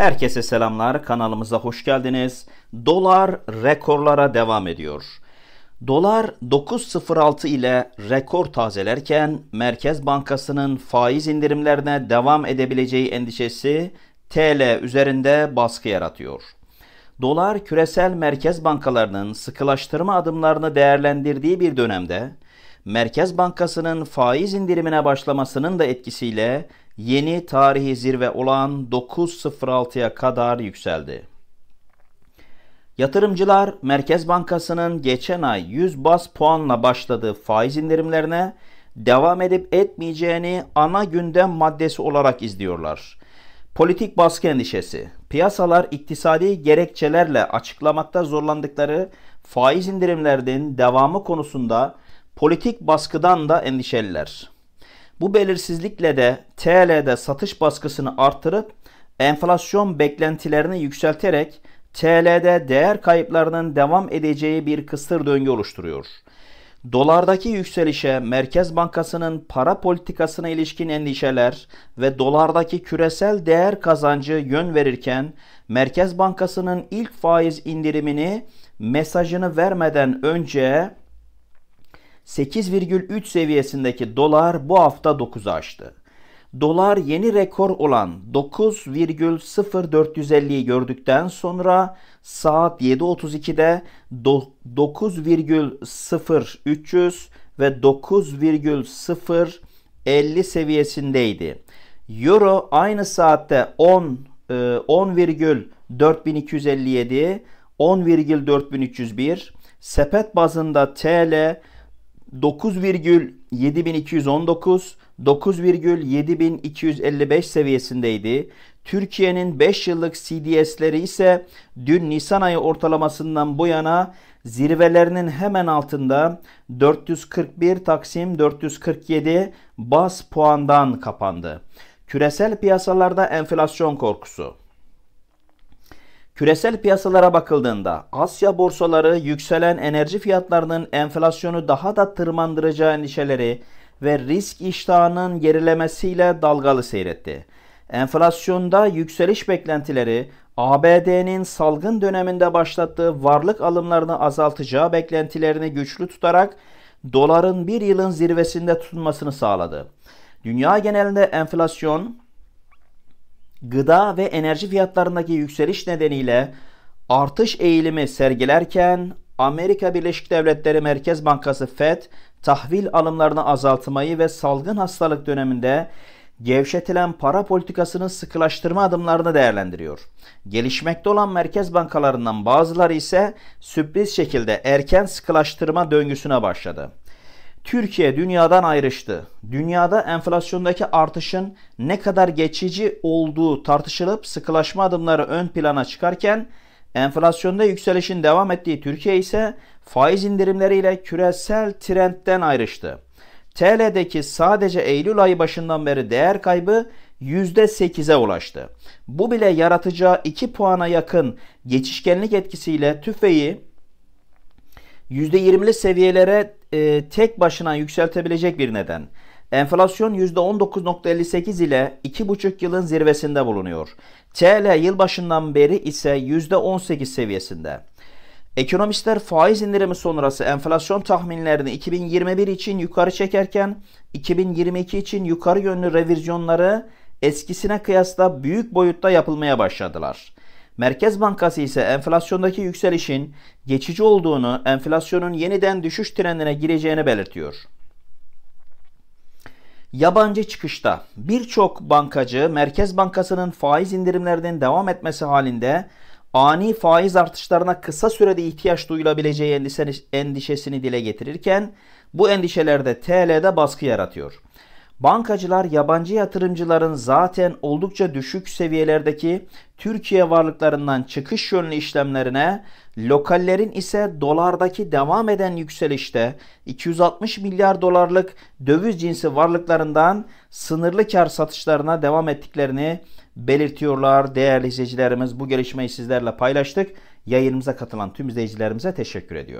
Herkese selamlar. Kanalımıza hoş geldiniz. Dolar rekorlara devam ediyor. Dolar 9.06 ile rekor tazelerken Merkez Bankası'nın faiz indirimlerine devam edebileceği endişesi TL üzerinde baskı yaratıyor. Dolar küresel merkez bankalarının sıkılaştırma adımlarını değerlendirdiği bir dönemde Merkez Bankası'nın faiz indirimine başlamasının da etkisiyle yeni tarihi zirve olan 9.06'ya kadar yükseldi. Yatırımcılar Merkez Bankası'nın geçen ay 100 bas puanla başladığı faiz indirimlerine devam edip etmeyeceğini ana gündem maddesi olarak izliyorlar. Politik baskı endişesi, piyasalar iktisadi gerekçelerle açıklamakta zorlandıkları faiz indirimlerinin devamı konusunda politik baskıdan da endişeliler. Bu belirsizlikle de TL'de satış baskısını arttırıp enflasyon beklentilerini yükselterek TL'de değer kayıplarının devam edeceği bir kısır döngü oluşturuyor. Dolardaki yükselişe Merkez Bankası'nın para politikasına ilişkin endişeler ve dolardaki küresel değer kazancı yön verirken Merkez Bankası'nın ilk faiz indirimini mesajını vermeden önce 8,3 seviyesindeki dolar bu hafta 9'a aştı. Dolar yeni rekor olan 9,0450'yi gördükten sonra saat 7.32'de 9,0300 ve 9,050 seviyesindeydi. Euro aynı saatte 10 10,4257 10,4301 sepet bazında TL 9,7219, 9,7255 seviyesindeydi. Türkiye'nin 5 yıllık CDS'leri ise dün Nisan ayı ortalamasından bu yana zirvelerinin hemen altında 441 taksim 447 bas puandan kapandı. Küresel piyasalarda enflasyon korkusu Küresel piyasalara bakıldığında Asya borsaları yükselen enerji fiyatlarının enflasyonu daha da tırmandıracağı endişeleri ve risk iştahının gerilemesiyle dalgalı seyretti. Enflasyonda yükseliş beklentileri ABD'nin salgın döneminde başlattığı varlık alımlarını azaltacağı beklentilerini güçlü tutarak doların bir yılın zirvesinde tutulmasını sağladı. Dünya genelinde enflasyon gıda ve enerji fiyatlarındaki yükseliş nedeniyle artış eğilimi sergilerken Amerika Birleşik Devletleri Merkez Bankası Fed tahvil alımlarını azaltmayı ve salgın hastalık döneminde gevşetilen para politikasını sıkılaştırma adımlarını değerlendiriyor. Gelişmekte olan merkez bankalarından bazıları ise sürpriz şekilde erken sıkılaştırma döngüsüne başladı. Türkiye dünyadan ayrıştı. Dünyada enflasyondaki artışın ne kadar geçici olduğu tartışılıp sıkılaşma adımları ön plana çıkarken enflasyonda yükselişin devam ettiği Türkiye ise faiz indirimleriyle küresel trendten ayrıştı. TL'deki sadece Eylül ayı başından beri değer kaybı %8'e ulaştı. Bu bile yaratacağı 2 puana yakın geçişkenlik etkisiyle tüfeği %20'li seviyelere e, tek başına yükseltebilecek bir neden. Enflasyon %19.58 ile 2,5 yılın zirvesinde bulunuyor. TL yılbaşından beri ise %18 seviyesinde. Ekonomistler faiz indirimi sonrası enflasyon tahminlerini 2021 için yukarı çekerken 2022 için yukarı yönlü revizyonları eskisine kıyasla büyük boyutta yapılmaya başladılar. Merkez Bankası ise enflasyondaki yükselişin geçici olduğunu, enflasyonun yeniden düşüş trendine gireceğini belirtiyor. Yabancı çıkışta birçok bankacı Merkez Bankası'nın faiz indirimlerinin devam etmesi halinde ani faiz artışlarına kısa sürede ihtiyaç duyulabileceği endişesini dile getirirken bu endişelerde TL'de baskı yaratıyor bankacılar yabancı yatırımcıların zaten oldukça düşük seviyelerdeki Türkiye varlıklarından çıkış yönlü işlemlerine, lokallerin ise dolardaki devam eden yükselişte 260 milyar dolarlık döviz cinsi varlıklarından sınırlı kar satışlarına devam ettiklerini belirtiyorlar. Değerli izleyicilerimiz bu gelişmeyi sizlerle paylaştık. Yayınımıza katılan tüm izleyicilerimize teşekkür ediyorum.